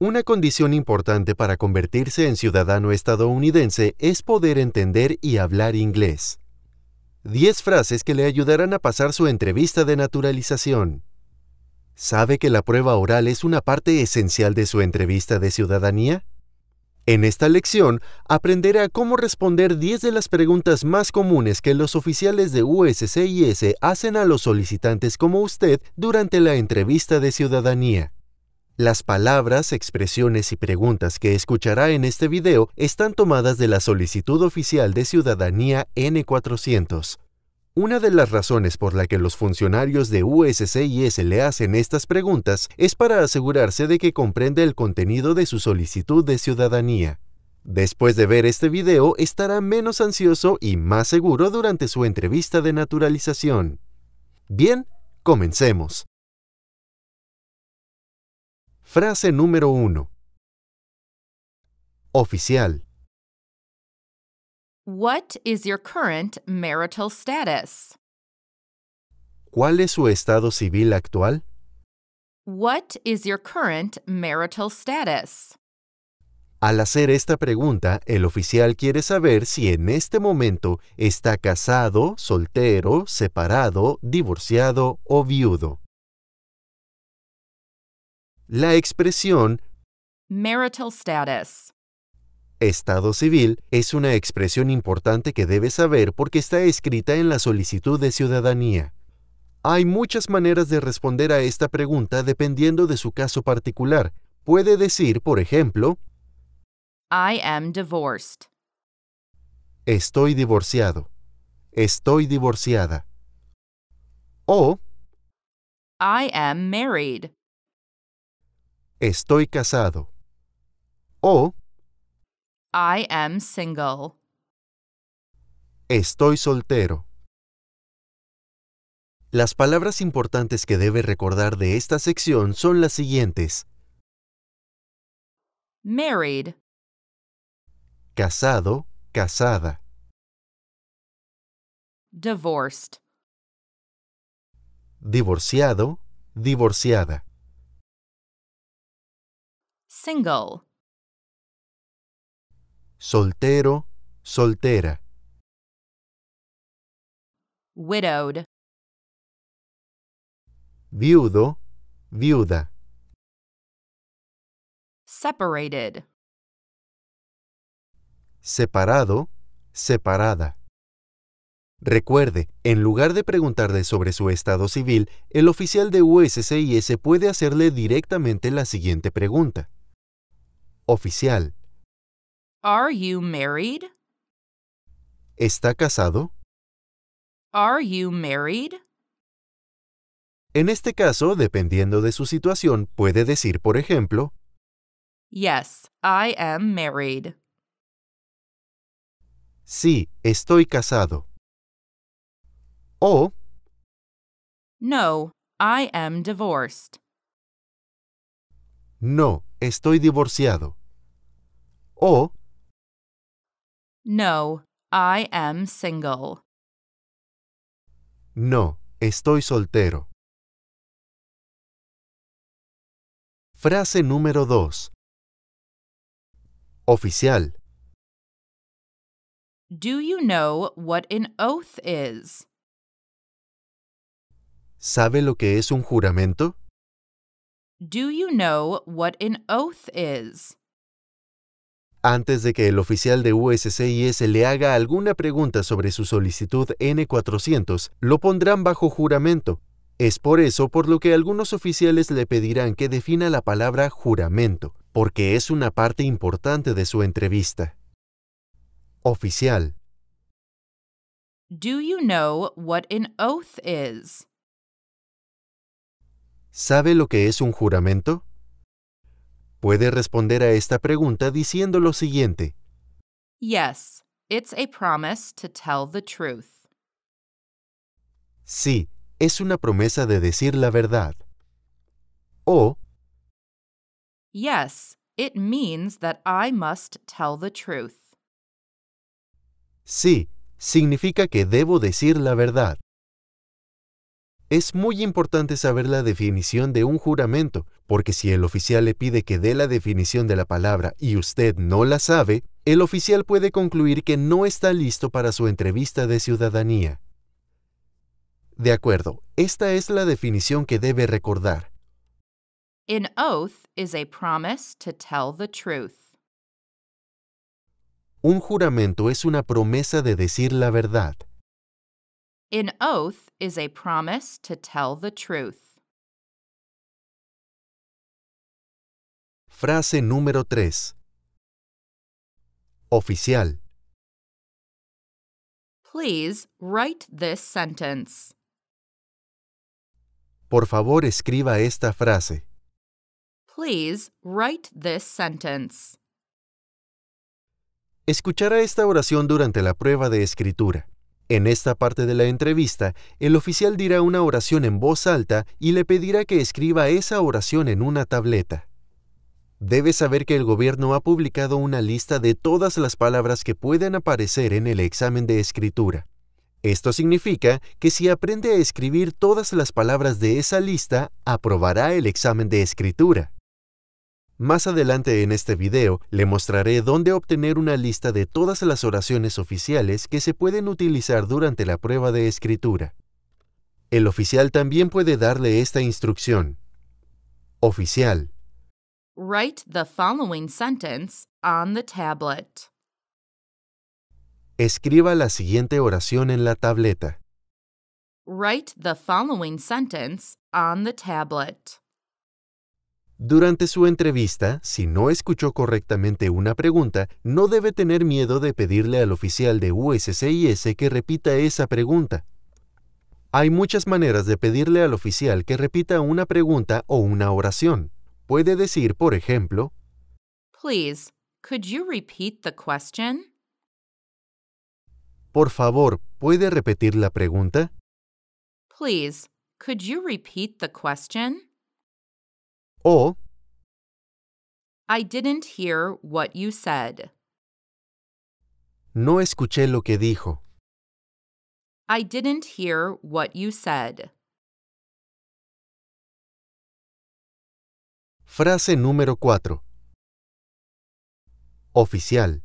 Una condición importante para convertirse en ciudadano estadounidense es poder entender y hablar inglés. 10 frases que le ayudarán a pasar su entrevista de naturalización. ¿Sabe que la prueba oral es una parte esencial de su entrevista de ciudadanía? En esta lección aprenderá cómo responder 10 de las preguntas más comunes que los oficiales de USCIS hacen a los solicitantes como usted durante la entrevista de ciudadanía. Las palabras, expresiones y preguntas que escuchará en este video están tomadas de la solicitud oficial de ciudadanía N400. Una de las razones por la que los funcionarios de USCIS le hacen estas preguntas es para asegurarse de que comprende el contenido de su solicitud de ciudadanía. Después de ver este video, estará menos ansioso y más seguro durante su entrevista de naturalización. Bien, comencemos. Frase número uno. Oficial. What is your current marital status? ¿Cuál es su estado civil actual? What is your current marital status? Al hacer esta pregunta, el oficial quiere saber si en este momento está casado, soltero, separado, divorciado o viudo la expresión marital status. Estado civil es una expresión importante que debes saber porque está escrita en la solicitud de ciudadanía. Hay muchas maneras de responder a esta pregunta dependiendo de su caso particular. Puede decir, por ejemplo, I am divorced. Estoy divorciado. Estoy divorciada. O I am married. Estoy casado. O I am single. Estoy soltero. Las palabras importantes que debe recordar de esta sección son las siguientes. Married. Casado, casada. Divorced. Divorciado, divorciada single. Soltero, soltera. Widowed. Viudo, viuda. Separated. Separado, separada. Recuerde, en lugar de preguntarle sobre su estado civil, el oficial de USCIS puede hacerle directamente la siguiente pregunta oficial. Are you married? ¿Está casado? Are you married? En este caso, dependiendo de su situación, puede decir, por ejemplo, Yes, I am married. Sí, estoy casado. O No, I am divorced. No, estoy divorciado o No, I am single. No, estoy soltero. Frase número 2. Oficial. Do you know what an oath is? ¿Sabe lo que es un juramento? Do you know what an oath is? Antes de que el oficial de USCIS le haga alguna pregunta sobre su solicitud N400, lo pondrán bajo juramento. Es por eso por lo que algunos oficiales le pedirán que defina la palabra juramento, porque es una parte importante de su entrevista. Oficial. Do you know what an is? ¿Sabe lo que es un juramento? puede responder a esta pregunta diciendo lo siguiente. Yes, it's a promise to tell the truth. Sí, es una promesa de decir la verdad. O Yes, it means that I must tell the truth. Sí, significa que debo decir la verdad. Es muy importante saber la definición de un juramento, porque si el oficial le pide que dé la definición de la palabra y usted no la sabe, el oficial puede concluir que no está listo para su entrevista de ciudadanía. De acuerdo, esta es la definición que debe recordar. the truth. Un juramento es una promesa de decir la verdad. An oath is a promise to tell the truth. Frase número 3. Oficial. Please write this sentence. Por favor, escriba esta frase. Please write this sentence. Escuchará esta oración durante la prueba de escritura. En esta parte de la entrevista, el oficial dirá una oración en voz alta y le pedirá que escriba esa oración en una tableta. Debe saber que el gobierno ha publicado una lista de todas las palabras que pueden aparecer en el examen de escritura. Esto significa que si aprende a escribir todas las palabras de esa lista, aprobará el examen de escritura. Más adelante en este video le mostraré dónde obtener una lista de todas las oraciones oficiales que se pueden utilizar durante la prueba de escritura. El oficial también puede darle esta instrucción. Oficial. Write the following sentence on the tablet. Escriba la siguiente oración en la tableta. Write the following sentence on the tablet. Durante su entrevista, si no escuchó correctamente una pregunta, no debe tener miedo de pedirle al oficial de USCIS que repita esa pregunta. Hay muchas maneras de pedirle al oficial que repita una pregunta o una oración. Puede decir, por ejemplo, Please, could you repeat the question? Por favor, ¿puede repetir la pregunta? Please, could you repeat the question? O I didn't hear what you said. No escuché lo que dijo. I didn't hear what you said. Frase número 4. Oficial.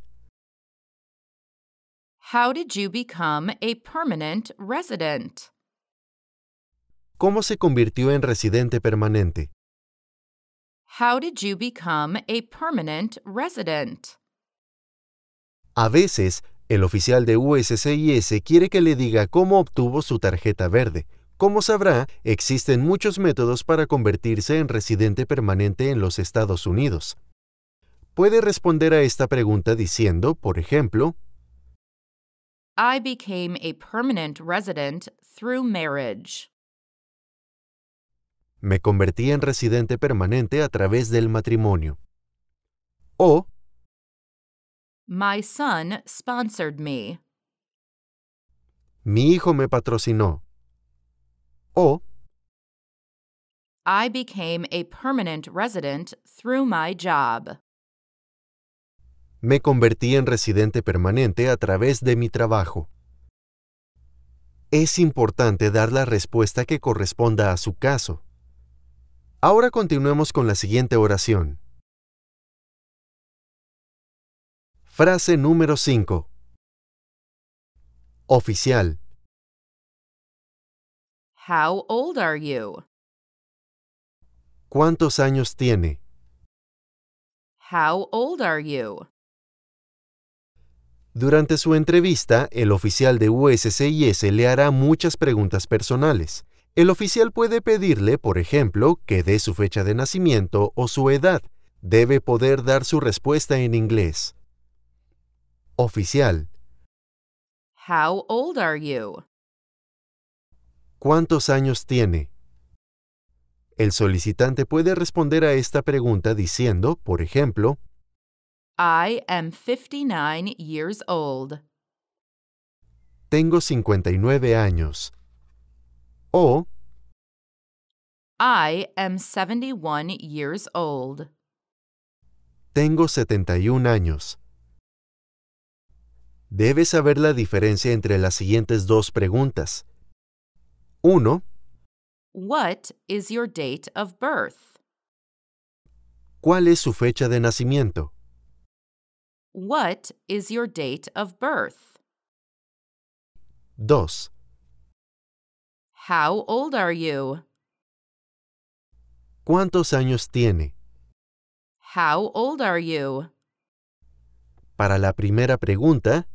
How did you become a permanent resident? ¿Cómo se convirtió en residente permanente? How did you become a permanent resident? A veces, el oficial de USCIS quiere que le diga cómo obtuvo su tarjeta verde. Como sabrá, existen muchos métodos para convertirse en residente permanente en los Estados Unidos. Puede responder a esta pregunta diciendo, por ejemplo, I became a permanent resident through marriage me convertí en residente permanente a través del matrimonio. O My son sponsored me. Mi hijo me patrocinó. O I became a permanent resident through my job. Me convertí en residente permanente a través de mi trabajo. Es importante dar la respuesta que corresponda a su caso. Ahora continuemos con la siguiente oración. Frase número 5. Oficial. How old are you? ¿Cuántos años tiene? How old are you? Durante su entrevista, el oficial de USCIS le hará muchas preguntas personales. El oficial puede pedirle, por ejemplo, que dé su fecha de nacimiento o su edad. Debe poder dar su respuesta en inglés. Oficial. How old are you? ¿Cuántos años tiene? El solicitante puede responder a esta pregunta diciendo, por ejemplo, I am 59 years old. Tengo 59 años o I am 71 years old. Tengo 71 años. Debes saber la diferencia entre las siguientes dos preguntas. 1. What is your date of birth? ¿Cuál es su fecha de nacimiento? What is your date of birth? 2. How old are you? ¿Cuántos años tiene? How old are you? Para la primera pregunta,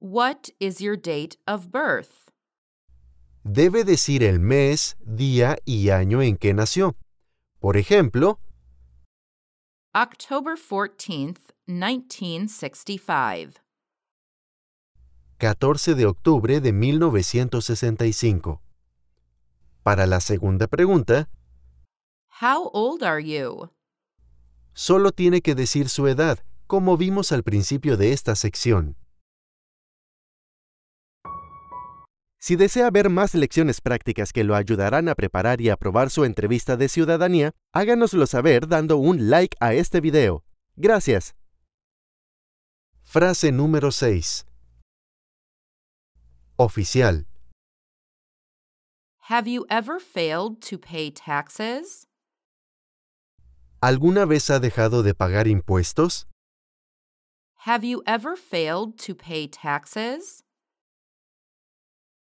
What is your date of birth? Debe decir el mes, día y año en que nació. Por ejemplo, October 14th, 1965. 14 de octubre de 1965. Para la segunda pregunta, How old are you? Solo tiene que decir su edad, como vimos al principio de esta sección. Si desea ver más lecciones prácticas que lo ayudarán a preparar y aprobar su entrevista de ciudadanía, háganoslo saber dando un like a este video. Gracias. Frase número 6. Oficial. Have you ever failed to pay taxes? ¿Alguna vez ha dejado de pagar impuestos? ever failed pay taxes?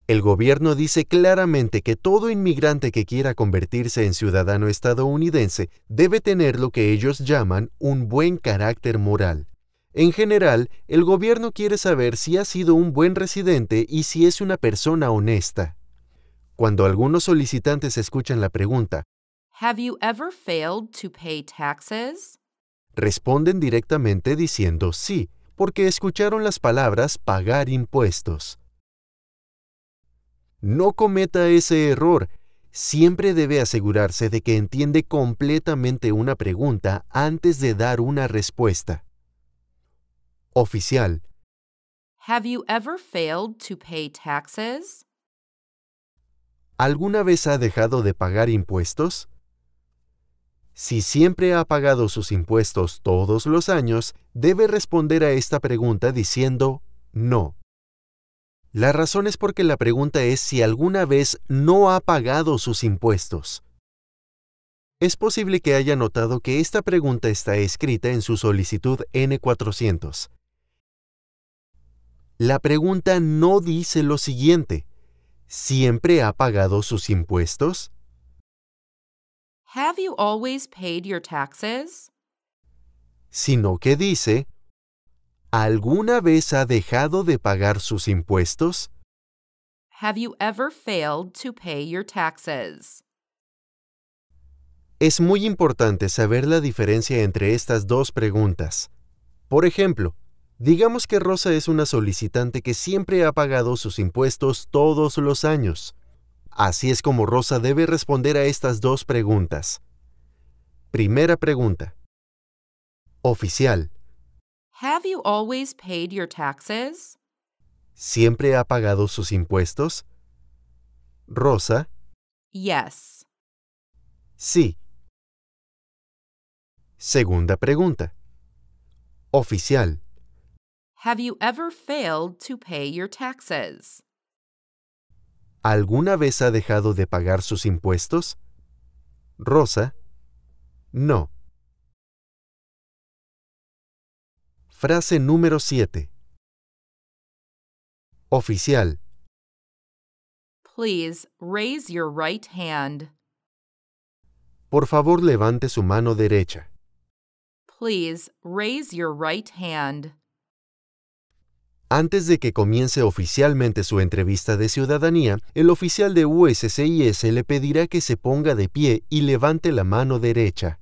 El gobierno dice claramente que todo inmigrante que quiera convertirse en ciudadano estadounidense debe tener lo que ellos llaman un buen carácter moral. En general, el gobierno quiere saber si ha sido un buen residente y si es una persona honesta. Cuando algunos solicitantes escuchan la pregunta, Have you ever failed to pay taxes? Responden directamente diciendo sí, porque escucharon las palabras pagar impuestos. No cometa ese error. Siempre debe asegurarse de que entiende completamente una pregunta antes de dar una respuesta. Oficial. Have you ever failed to pay taxes? ¿Alguna vez ha dejado de pagar impuestos? Si siempre ha pagado sus impuestos todos los años, debe responder a esta pregunta diciendo no. La razón es porque la pregunta es si alguna vez no ha pagado sus impuestos. Es posible que haya notado que esta pregunta está escrita en su solicitud N400. La pregunta no dice lo siguiente siempre ha pagado sus impuestos? Have you always paid your taxes? Sino que dice, ¿alguna vez ha dejado de pagar sus impuestos? Have you ever failed to pay your taxes? Es muy importante saber la diferencia entre estas dos preguntas. Por ejemplo, Digamos que Rosa es una solicitante que siempre ha pagado sus impuestos todos los años. Así es como Rosa debe responder a estas dos preguntas. Primera pregunta. Oficial. Have you always paid your taxes? ¿Siempre ha pagado sus impuestos? Rosa. Yes. Sí. Segunda pregunta. Oficial. Have you ever failed to pay your taxes? ¿Alguna vez ha dejado de pagar sus impuestos? Rosa, no. Frase número 7. Oficial. Please raise your right hand. Por favor, levante su mano derecha. Please raise your right hand. Antes de que comience oficialmente su entrevista de ciudadanía, el oficial de USCIS le pedirá que se ponga de pie y levante la mano derecha.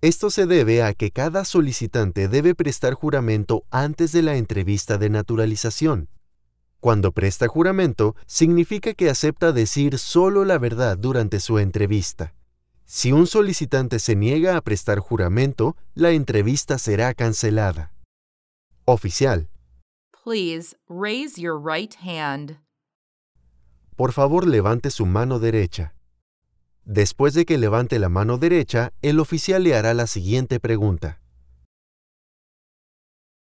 Esto se debe a que cada solicitante debe prestar juramento antes de la entrevista de naturalización. Cuando presta juramento, significa que acepta decir solo la verdad durante su entrevista. Si un solicitante se niega a prestar juramento, la entrevista será cancelada. Oficial, Please raise your right hand. Por favor, levante su mano derecha. Después de que levante la mano derecha, el oficial le hará la siguiente pregunta.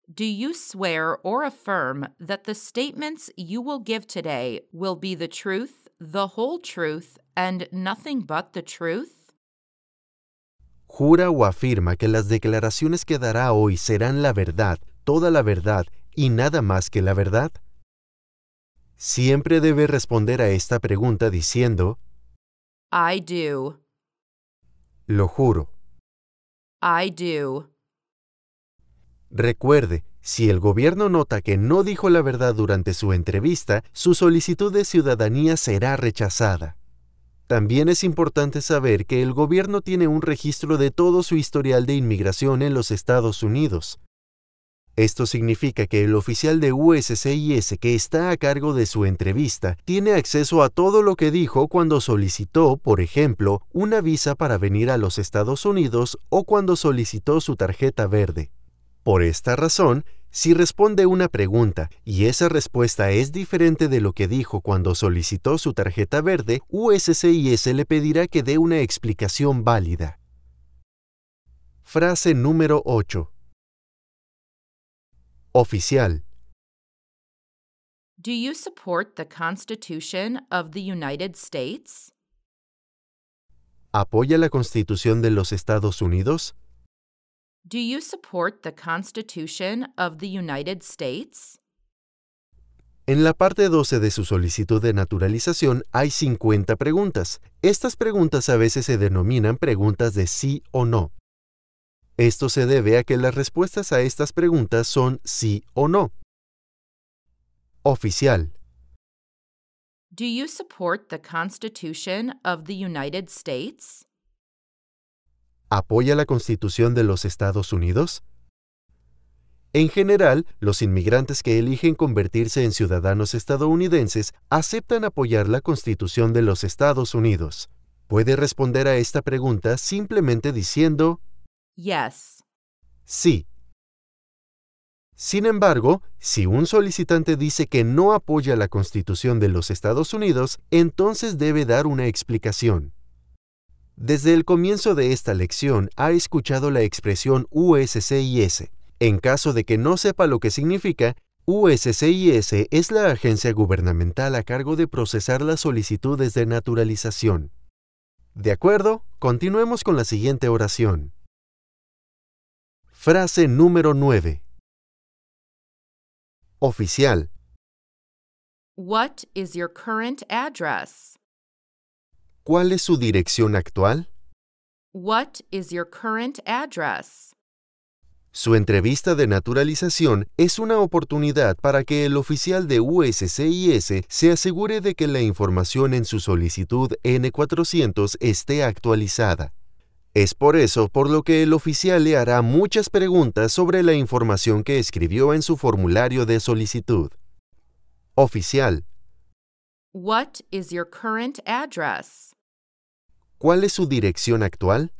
Do you swear or affirm that the statements you will give today will be the truth, the whole truth, and nothing but the truth? ¿Jura o afirma que las declaraciones que dará hoy serán la verdad, toda la verdad y nada más que la verdad? Siempre debe responder a esta pregunta diciendo I do. Lo juro. I do. Recuerde, si el gobierno nota que no dijo la verdad durante su entrevista, su solicitud de ciudadanía será rechazada. También es importante saber que el gobierno tiene un registro de todo su historial de inmigración en los Estados Unidos, esto significa que el oficial de USCIS que está a cargo de su entrevista tiene acceso a todo lo que dijo cuando solicitó, por ejemplo, una visa para venir a los Estados Unidos o cuando solicitó su tarjeta verde. Por esta razón, si responde una pregunta y esa respuesta es diferente de lo que dijo cuando solicitó su tarjeta verde, USCIS le pedirá que dé una explicación válida. Frase número 8. Oficial. Do you support the Constitution of the United States? ¿Apoya la Constitución de los Estados Unidos? Do you support the Constitution of the United States? En la parte 12 de su solicitud de naturalización hay 50 preguntas. Estas preguntas a veces se denominan preguntas de sí o no. Esto se debe a que las respuestas a estas preguntas son sí o no. Oficial. ¿Apoya la Constitución de los Estados Unidos? En general, los inmigrantes que eligen convertirse en ciudadanos estadounidenses aceptan apoyar la Constitución de los Estados Unidos. Puede responder a esta pregunta simplemente diciendo Yes. Sí. Sin embargo, si un solicitante dice que no apoya la Constitución de los Estados Unidos, entonces debe dar una explicación. Desde el comienzo de esta lección ha escuchado la expresión USCIS. En caso de que no sepa lo que significa, USCIS es la agencia gubernamental a cargo de procesar las solicitudes de naturalización. De acuerdo, continuemos con la siguiente oración. Frase número 9. Oficial. What is your current address? ¿Cuál es su dirección actual? What is your current address? Su entrevista de naturalización es una oportunidad para que el oficial de USCIS se asegure de que la información en su solicitud N400 esté actualizada. Es por eso por lo que el oficial le hará muchas preguntas sobre la información que escribió en su formulario de solicitud. Oficial. What is your current address? ¿Cuál es su dirección actual?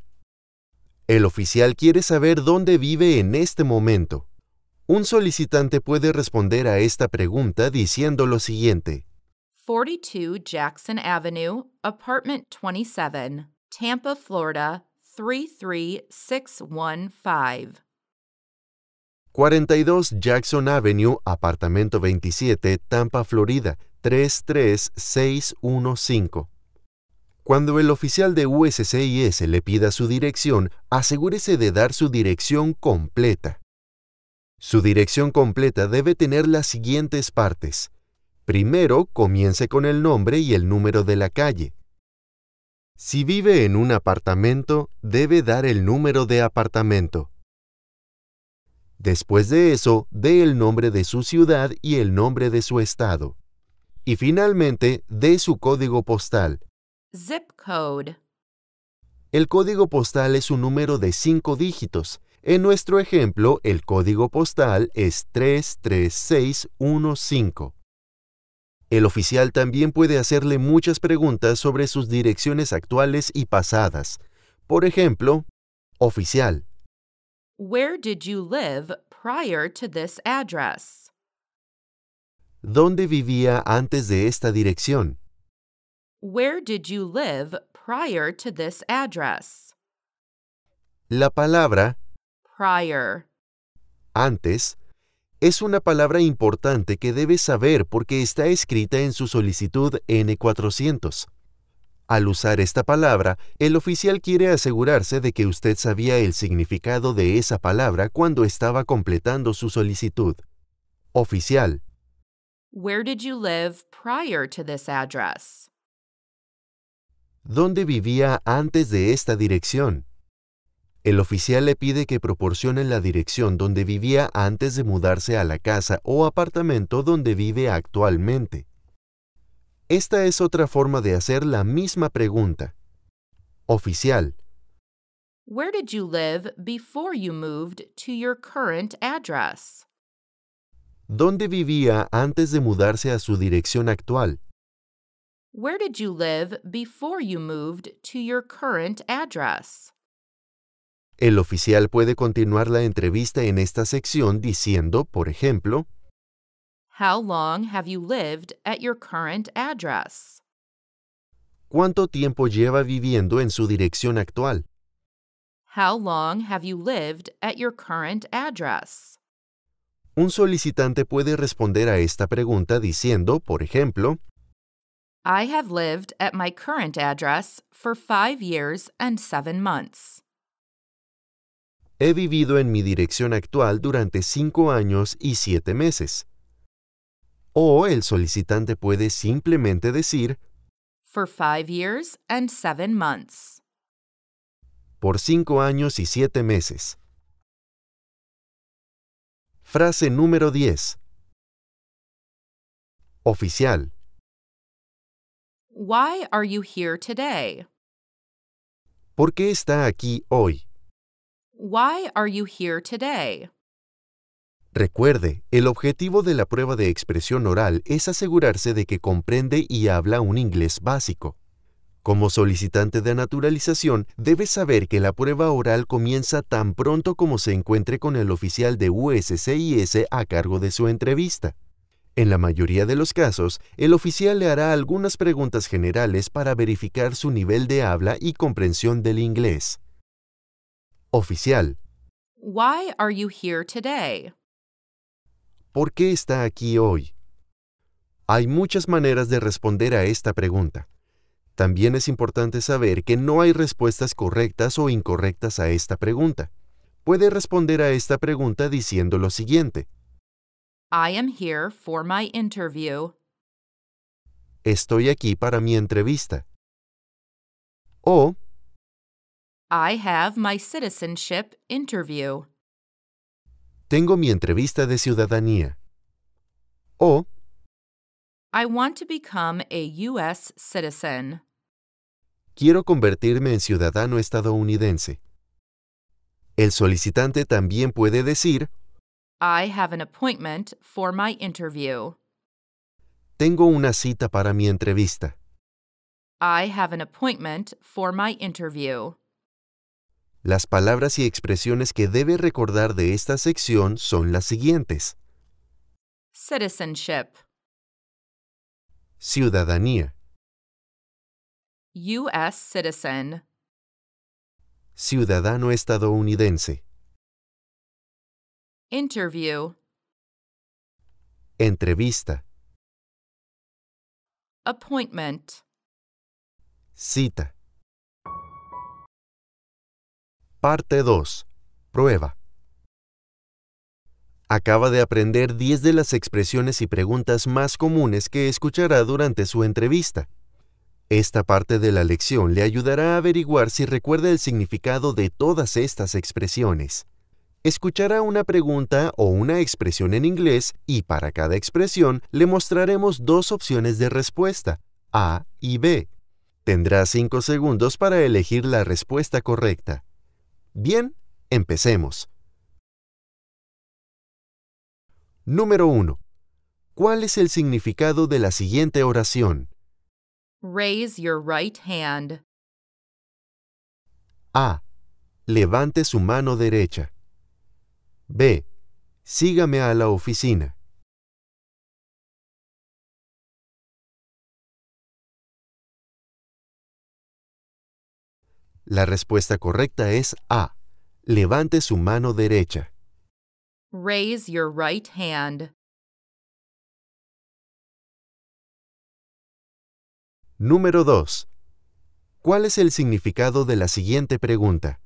El oficial quiere saber dónde vive en este momento. Un solicitante puede responder a esta pregunta diciendo lo siguiente. 42 Jackson Avenue, Apartment 27, Tampa, Florida 33615. 42 Jackson Avenue, apartamento 27, Tampa, Florida, 33615. Cuando el oficial de USCIS le pida su dirección, asegúrese de dar su dirección completa. Su dirección completa debe tener las siguientes partes. Primero, comience con el nombre y el número de la calle. Si vive en un apartamento, debe dar el número de apartamento. Después de eso, dé el nombre de su ciudad y el nombre de su estado. Y finalmente, dé su código postal. Zip code. El código postal es un número de cinco dígitos. En nuestro ejemplo, el código postal es 33615. El oficial también puede hacerle muchas preguntas sobre sus direcciones actuales y pasadas. Por ejemplo, oficial. Where did you live prior to this address? ¿Dónde vivía antes de esta dirección? Where did you live prior to this address? La palabra prior antes es una palabra importante que debe saber porque está escrita en su solicitud N400. Al usar esta palabra, el oficial quiere asegurarse de que usted sabía el significado de esa palabra cuando estaba completando su solicitud. Oficial. ¿Dónde vivía antes de esta dirección? El oficial le pide que proporcione la dirección donde vivía antes de mudarse a la casa o apartamento donde vive actualmente. Esta es otra forma de hacer la misma pregunta. Oficial. Where did you live before you moved to your current address? ¿Dónde vivía antes de mudarse a su dirección actual? Where did you live before you moved to your current address? El oficial puede continuar la entrevista en esta sección diciendo, por ejemplo, How long have you lived at your current address? ¿Cuánto tiempo lleva viviendo en su dirección actual? How long have you lived at your current address? Un solicitante puede responder a esta pregunta diciendo, por ejemplo, I have lived at my current address for five years and seven months. He vivido en mi dirección actual durante cinco años y siete meses. O el solicitante puede simplemente decir For five years and seven months. Por cinco años y siete meses. Frase número 10. Oficial. Why are you here today? ¿Por qué está aquí hoy? Why are you here today? Recuerde, el objetivo de la prueba de expresión oral es asegurarse de que comprende y habla un inglés básico. Como solicitante de naturalización, debe saber que la prueba oral comienza tan pronto como se encuentre con el oficial de USCIS a cargo de su entrevista. En la mayoría de los casos, el oficial le hará algunas preguntas generales para verificar su nivel de habla y comprensión del inglés oficial. Why are you here today? ¿Por qué está aquí hoy? Hay muchas maneras de responder a esta pregunta. También es importante saber que no hay respuestas correctas o incorrectas a esta pregunta. Puede responder a esta pregunta diciendo lo siguiente. I am here for my interview. Estoy aquí para mi entrevista. O I have my citizenship interview. Tengo mi entrevista de ciudadanía. O I want to become a U.S. citizen. Quiero convertirme en ciudadano estadounidense. El solicitante también puede decir I have an appointment for my interview. Tengo una cita para mi entrevista. I have an appointment for my interview. Las palabras y expresiones que debe recordar de esta sección son las siguientes. Citizenship. Ciudadanía. U.S. citizen. Ciudadano estadounidense. Interview. Entrevista. Appointment. Cita. Parte 2. Prueba. Acaba de aprender 10 de las expresiones y preguntas más comunes que escuchará durante su entrevista. Esta parte de la lección le ayudará a averiguar si recuerda el significado de todas estas expresiones. Escuchará una pregunta o una expresión en inglés y para cada expresión le mostraremos dos opciones de respuesta, A y B. Tendrá 5 segundos para elegir la respuesta correcta. Bien, empecemos. Número 1. ¿Cuál es el significado de la siguiente oración? Raise your right hand. A. Levante su mano derecha. B. Sígame a la oficina. La respuesta correcta es A. Levante su mano derecha. Raise your right hand. Número 2. ¿Cuál es el significado de la siguiente pregunta?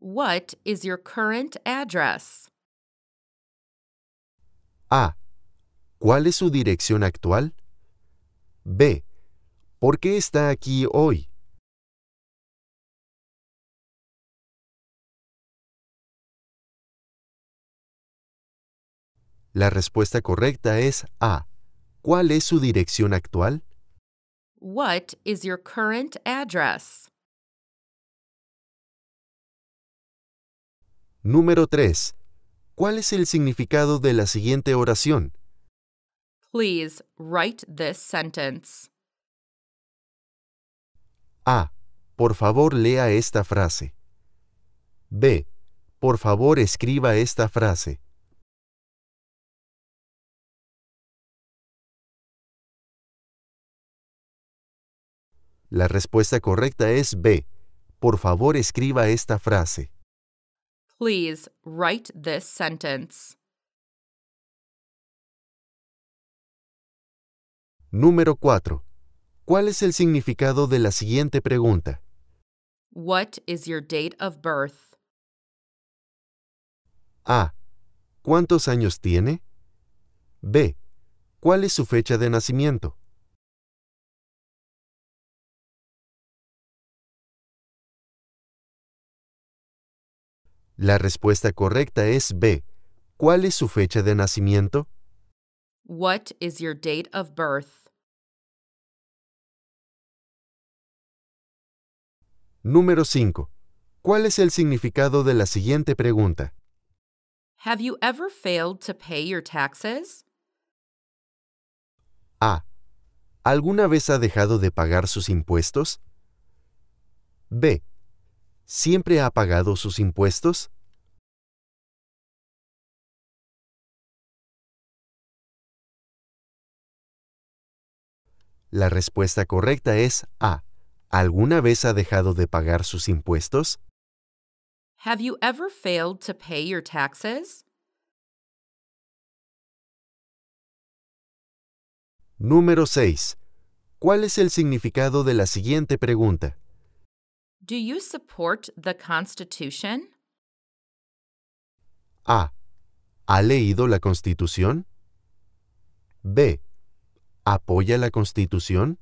What is your current address? A. ¿Cuál es su dirección actual? B. ¿Por qué está aquí hoy? La respuesta correcta es A. ¿Cuál es su dirección actual? What is your current address? Número 3. ¿Cuál es el significado de la siguiente oración? Please write this sentence. A. Por favor, lea esta frase. B. Por favor, escriba esta frase. La respuesta correcta es B. Por favor, escriba esta frase. Please write this sentence. Número 4. ¿Cuál es el significado de la siguiente pregunta? What is your date of birth? A. ¿Cuántos años tiene? B. ¿Cuál es su fecha de nacimiento? La respuesta correcta es B. ¿Cuál es su fecha de nacimiento? What is your date of birth? Número 5. ¿Cuál es el significado de la siguiente pregunta? Have you ever failed to pay your taxes? A. ¿Alguna vez ha dejado de pagar sus impuestos? B siempre ha pagado sus impuestos? La respuesta correcta es A. ¿Alguna vez ha dejado de pagar sus impuestos? Have you ever failed to pay your taxes? Número 6. ¿Cuál es el significado de la siguiente pregunta? Do you support the Constitution? A. ¿Ha leído la Constitución? B. ¿Apoya la Constitución?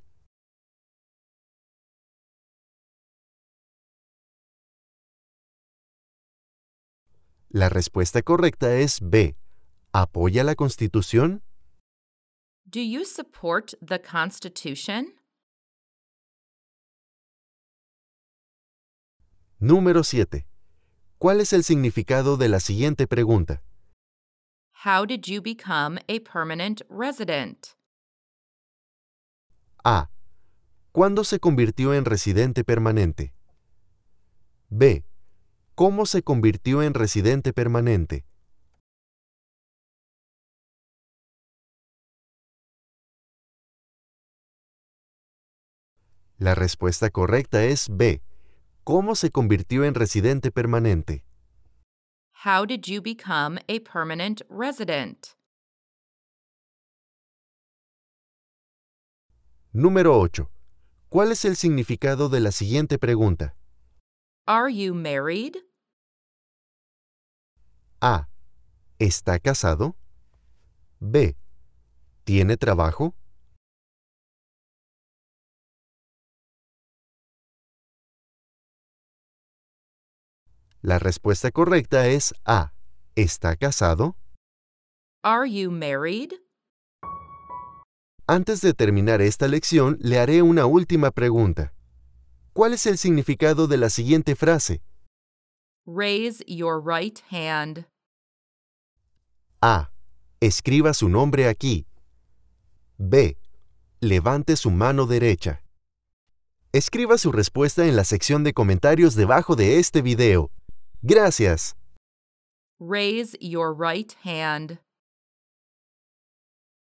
La respuesta correcta es B. ¿Apoya la Constitución? Do you support the Constitution? Número 7. ¿Cuál es el significado de la siguiente pregunta? How did you become a permanent resident? A. ¿Cuándo se convirtió en residente permanente? B. ¿Cómo se convirtió en residente permanente? La respuesta correcta es B. ¿Cómo se convirtió en residente permanente? How did you become a permanent resident? Número 8. ¿Cuál es el significado de la siguiente pregunta? Are married? A. ¿Está casado? B. ¿Tiene trabajo? La respuesta correcta es A. ¿Está casado? Are you married? Antes de terminar esta lección, le haré una última pregunta. ¿Cuál es el significado de la siguiente frase? Raise your right hand. A. Escriba su nombre aquí. B. Levante su mano derecha. Escriba su respuesta en la sección de comentarios debajo de este video. Gracias. Raise your right hand.